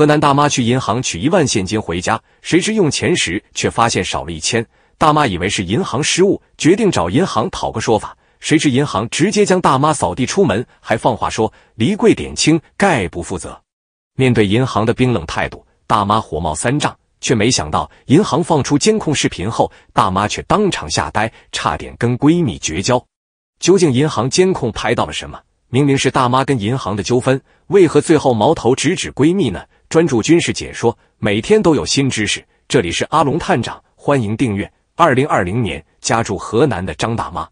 河南大妈去银行取一万现金回家，谁知用钱时却发现少了一千。大妈以为是银行失误，决定找银行讨个说法。谁知银行直接将大妈扫地出门，还放话说“离柜点清，概不负责”。面对银行的冰冷态度，大妈火冒三丈，却没想到银行放出监控视频后，大妈却当场吓呆，差点跟闺蜜绝交。究竟银行监控拍到了什么？明明是大妈跟银行的纠纷，为何最后矛头直指闺蜜呢？专注军事解说，每天都有新知识。这里是阿龙探长，欢迎订阅。二零二零年，家住河南的张大妈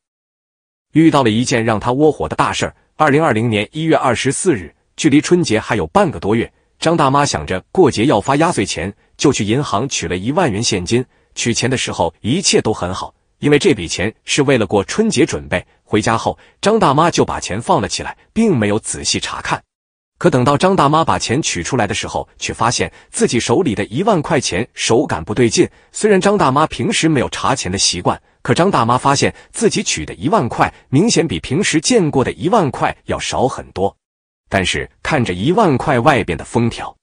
遇到了一件让她窝火的大事儿。二零二零年一月二十四日，距离春节还有半个多月，张大妈想着过节要发压岁钱，就去银行取了一万元现金。取钱的时候一切都很好，因为这笔钱是为了过春节准备。回家后，张大妈就把钱放了起来，并没有仔细查看。可等到张大妈把钱取出来的时候，却发现自己手里的一万块钱手感不对劲。虽然张大妈平时没有查钱的习惯，可张大妈发现自己取的一万块明显比平时见过的一万块要少很多。但是看着一万块外边的封条，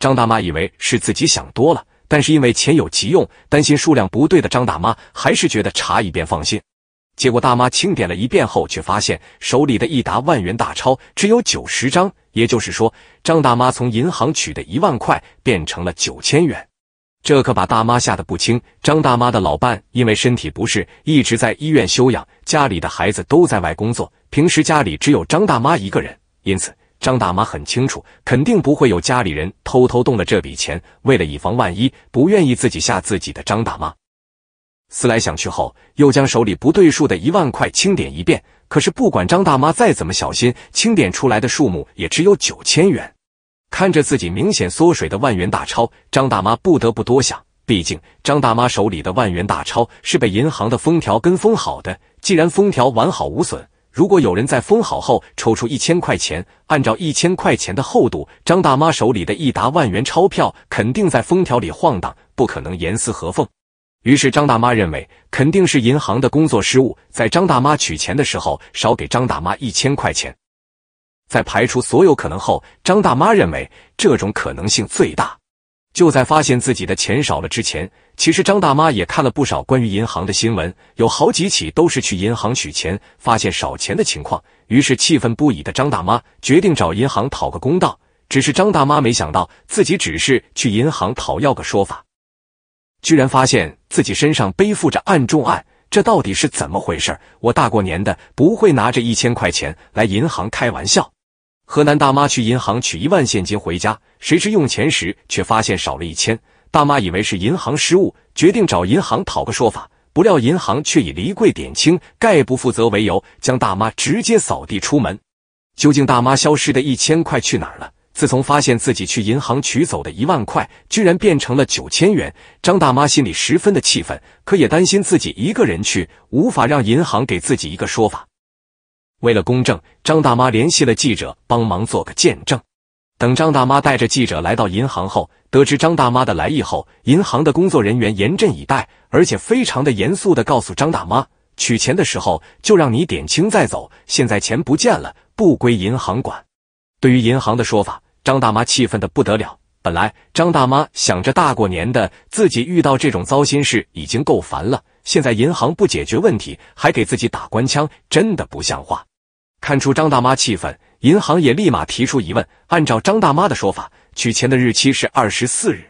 张大妈以为是自己想多了。但是因为钱有急用，担心数量不对的张大妈还是觉得查一遍放心。结果，大妈清点了一遍后，却发现手里的一沓万元大钞只有九十张，也就是说，张大妈从银行取的一万块变成了九千元，这可把大妈吓得不轻。张大妈的老伴因为身体不适一直在医院休养，家里的孩子都在外工作，平时家里只有张大妈一个人，因此张大妈很清楚，肯定不会有家里人偷偷动了这笔钱。为了以防万一，不愿意自己吓自己的张大妈。思来想去后，又将手里不对数的一万块清点一遍。可是，不管张大妈再怎么小心，清点出来的数目也只有九千元。看着自己明显缩水的万元大钞，张大妈不得不多想。毕竟，张大妈手里的万元大钞是被银行的封条跟封好的。既然封条完好无损，如果有人在封好后抽出一千块钱，按照一千块钱的厚度，张大妈手里的一沓万元钞票肯定在封条里晃荡，不可能严丝合缝。于是张大妈认为肯定是银行的工作失误，在张大妈取钱的时候少给张大妈一千块钱。在排除所有可能后，张大妈认为这种可能性最大。就在发现自己的钱少了之前，其实张大妈也看了不少关于银行的新闻，有好几起都是去银行取钱发现少钱的情况。于是气愤不已的张大妈决定找银行讨个公道。只是张大妈没想到，自己只是去银行讨要个说法。居然发现自己身上背负着案中案，这到底是怎么回事？我大过年的不会拿着一千块钱来银行开玩笑。河南大妈去银行取一万现金回家，谁知用钱时却发现少了一千，大妈以为是银行失误，决定找银行讨个说法，不料银行却以离柜点清、概不负责为由，将大妈直接扫地出门。究竟大妈消失的一千块去哪儿了？自从发现自己去银行取走的一万块，居然变成了九千元，张大妈心里十分的气愤，可也担心自己一个人去无法让银行给自己一个说法。为了公正，张大妈联系了记者帮忙做个见证。等张大妈带着记者来到银行后，得知张大妈的来意后，银行的工作人员严阵以待，而且非常的严肃的告诉张大妈，取钱的时候就让你点清再走，现在钱不见了，不归银行管。对于银行的说法。张大妈气愤的不得了。本来张大妈想着大过年的，自己遇到这种糟心事已经够烦了，现在银行不解决问题，还给自己打官腔，真的不像话。看出张大妈气愤，银行也立马提出疑问。按照张大妈的说法，取钱的日期是二十四日，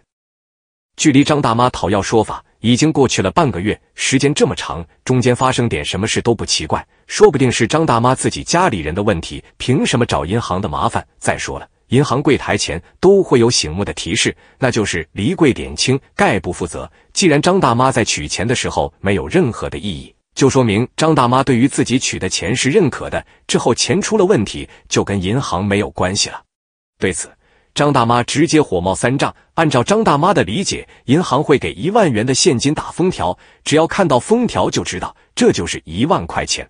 距离张大妈讨要说法已经过去了半个月。时间这么长，中间发生点什么事都不奇怪。说不定是张大妈自己家里人的问题，凭什么找银行的麻烦？再说了。银行柜台前都会有醒目的提示，那就是离柜点清，概不负责。既然张大妈在取钱的时候没有任何的异议，就说明张大妈对于自己取的钱是认可的。之后钱出了问题，就跟银行没有关系了。对此，张大妈直接火冒三丈。按照张大妈的理解，银行会给一万元的现金打封条，只要看到封条就知道这就是一万块钱。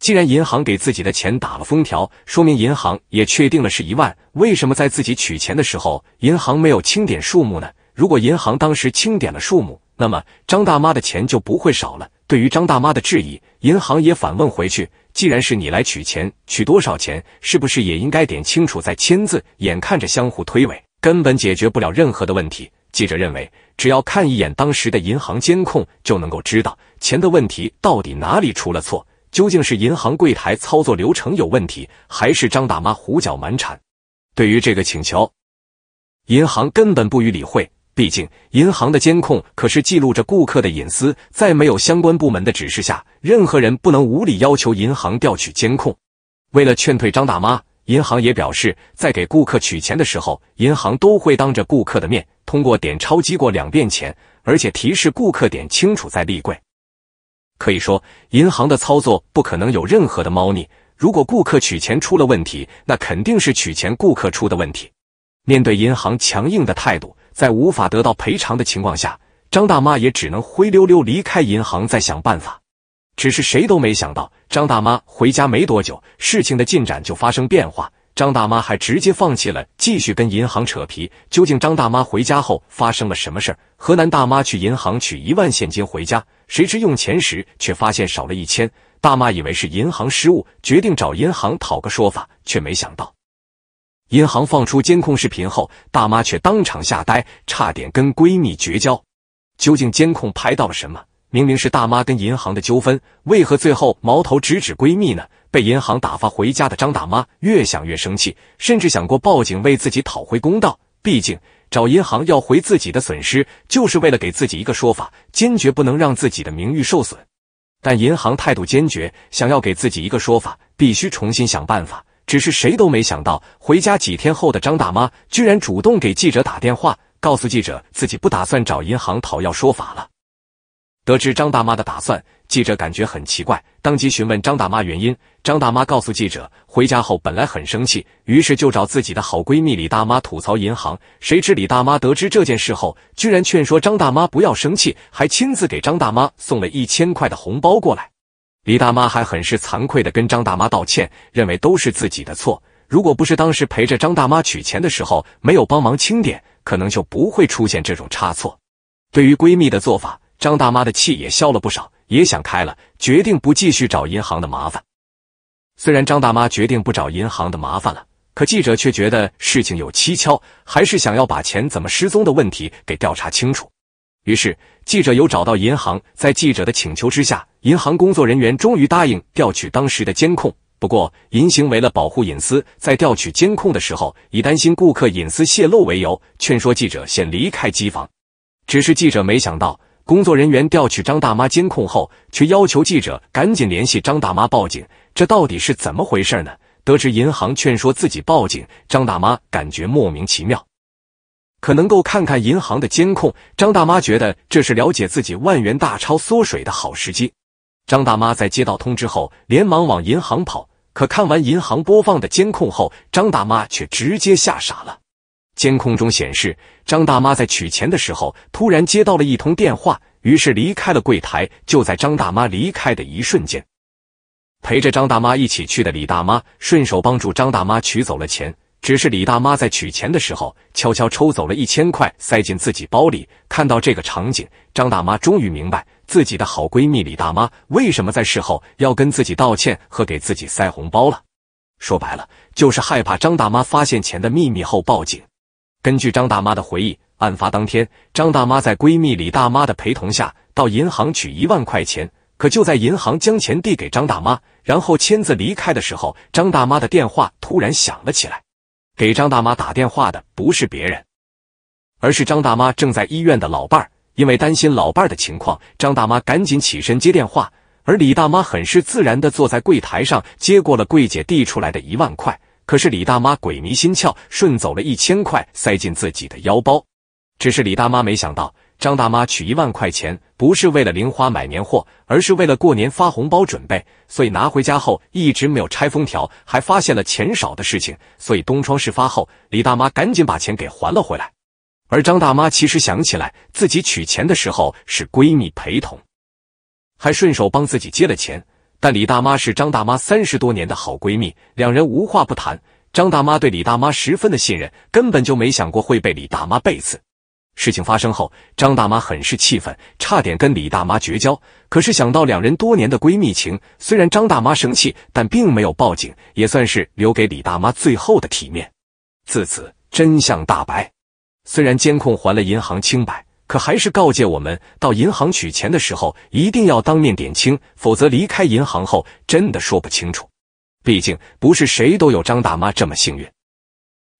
既然银行给自己的钱打了封条，说明银行也确定了是一万。为什么在自己取钱的时候，银行没有清点数目呢？如果银行当时清点了数目，那么张大妈的钱就不会少了。对于张大妈的质疑，银行也反问回去：“既然是你来取钱，取多少钱，是不是也应该点清楚再签字？”眼看着相互推诿，根本解决不了任何的问题。记者认为，只要看一眼当时的银行监控，就能够知道钱的问题到底哪里出了错。究竟是银行柜台操作流程有问题，还是张大妈胡搅蛮缠？对于这个请求，银行根本不予理会。毕竟，银行的监控可是记录着顾客的隐私，在没有相关部门的指示下，任何人不能无理要求银行调取监控。为了劝退张大妈，银行也表示，在给顾客取钱的时候，银行都会当着顾客的面通过点钞机过两遍钱，而且提示顾客点清楚再立柜。可以说，银行的操作不可能有任何的猫腻。如果顾客取钱出了问题，那肯定是取钱顾客出的问题。面对银行强硬的态度，在无法得到赔偿的情况下，张大妈也只能灰溜溜离开银行，再想办法。只是谁都没想到，张大妈回家没多久，事情的进展就发生变。化。张大妈还直接放弃了继续跟银行扯皮。究竟张大妈回家后发生了什么事儿？河南大妈去银行取一万现金回家，谁知用钱时却发现少了一千。大妈以为是银行失误，决定找银行讨个说法，却没想到，银行放出监控视频后，大妈却当场吓呆，差点跟闺蜜绝交。究竟监控拍到了什么？明明是大妈跟银行的纠纷，为何最后矛头直指闺蜜呢？被银行打发回家的张大妈越想越生气，甚至想过报警为自己讨回公道。毕竟找银行要回自己的损失，就是为了给自己一个说法，坚决不能让自己的名誉受损。但银行态度坚决，想要给自己一个说法，必须重新想办法。只是谁都没想到，回家几天后的张大妈居然主动给记者打电话，告诉记者自己不打算找银行讨要说法了。得知张大妈的打算。记者感觉很奇怪，当即询问张大妈原因。张大妈告诉记者，回家后本来很生气，于是就找自己的好闺蜜李大妈吐槽银行。谁知李大妈得知这件事后，居然劝说张大妈不要生气，还亲自给张大妈送了一千块的红包过来。李大妈还很是惭愧的跟张大妈道歉，认为都是自己的错。如果不是当时陪着张大妈取钱的时候没有帮忙清点，可能就不会出现这种差错。对于闺蜜的做法，张大妈的气也消了不少。也想开了，决定不继续找银行的麻烦。虽然张大妈决定不找银行的麻烦了，可记者却觉得事情有蹊跷，还是想要把钱怎么失踪的问题给调查清楚。于是，记者又找到银行，在记者的请求之下，银行工作人员终于答应调取当时的监控。不过，银行为了保护隐私，在调取监控的时候，以担心顾客隐私泄露为由，劝说记者先离开机房。只是记者没想到。工作人员调取张大妈监控后，却要求记者赶紧联系张大妈报警，这到底是怎么回事呢？得知银行劝说自己报警，张大妈感觉莫名其妙。可能够看看银行的监控，张大妈觉得这是了解自己万元大钞缩水的好时机。张大妈在接到通知后，连忙往银行跑。可看完银行播放的监控后，张大妈却直接吓傻了。监控中显示，张大妈在取钱的时候突然接到了一通电话，于是离开了柜台。就在张大妈离开的一瞬间，陪着张大妈一起去的李大妈顺手帮助张大妈取走了钱。只是李大妈在取钱的时候悄悄抽走了一千块，塞进自己包里。看到这个场景，张大妈终于明白自己的好闺蜜李大妈为什么在事后要跟自己道歉和给自己塞红包了。说白了，就是害怕张大妈发现钱的秘密后报警。根据张大妈的回忆，案发当天，张大妈在闺蜜李大妈的陪同下到银行取一万块钱。可就在银行将钱递给张大妈，然后签字离开的时候，张大妈的电话突然响了起来。给张大妈打电话的不是别人，而是张大妈正在医院的老伴儿。因为担心老伴儿的情况，张大妈赶紧起身接电话，而李大妈很是自然的坐在柜台上接过了柜姐递出来的一万块。可是李大妈鬼迷心窍，顺走了一千块，塞进自己的腰包。只是李大妈没想到，张大妈取一万块钱不是为了零花买年货，而是为了过年发红包准备，所以拿回家后一直没有拆封条，还发现了钱少的事情。所以东窗事发后，李大妈赶紧把钱给还了回来。而张大妈其实想起来，自己取钱的时候是闺蜜陪同，还顺手帮自己接了钱。但李大妈是张大妈三十多年的好闺蜜，两人无话不谈。张大妈对李大妈十分的信任，根本就没想过会被李大妈背刺。事情发生后，张大妈很是气愤，差点跟李大妈绝交。可是想到两人多年的闺蜜情，虽然张大妈生气，但并没有报警，也算是留给李大妈最后的体面。自此，真相大白。虽然监控还了银行清白。可还是告诫我们，到银行取钱的时候一定要当面点清，否则离开银行后真的说不清楚。毕竟不是谁都有张大妈这么幸运。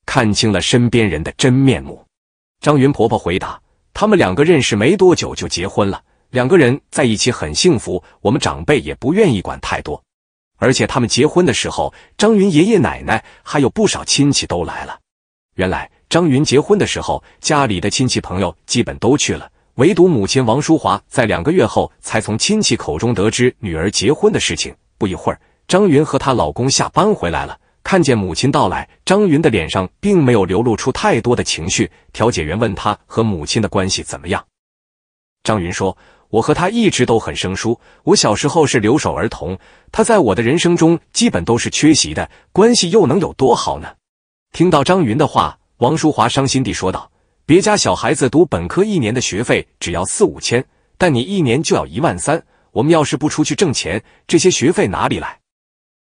看清了身边人的真面目，张云婆婆回答：“他们两个认识没多久就结婚了，两个人在一起很幸福。我们长辈也不愿意管太多。而且他们结婚的时候，张云爷爷奶奶还有不少亲戚都来了。原来。”张云结婚的时候，家里的亲戚朋友基本都去了，唯独母亲王淑华在两个月后才从亲戚口中得知女儿结婚的事情。不一会儿，张云和她老公下班回来了，看见母亲到来，张云的脸上并没有流露出太多的情绪。调解员问她和母亲的关系怎么样，张云说：“我和她一直都很生疏，我小时候是留守儿童，她在我的人生中基本都是缺席的，关系又能有多好呢？”听到张云的话。王淑华伤心地说道：“别家小孩子读本科一年的学费只要四五千，但你一年就要一万三。我们要是不出去挣钱，这些学费哪里来？”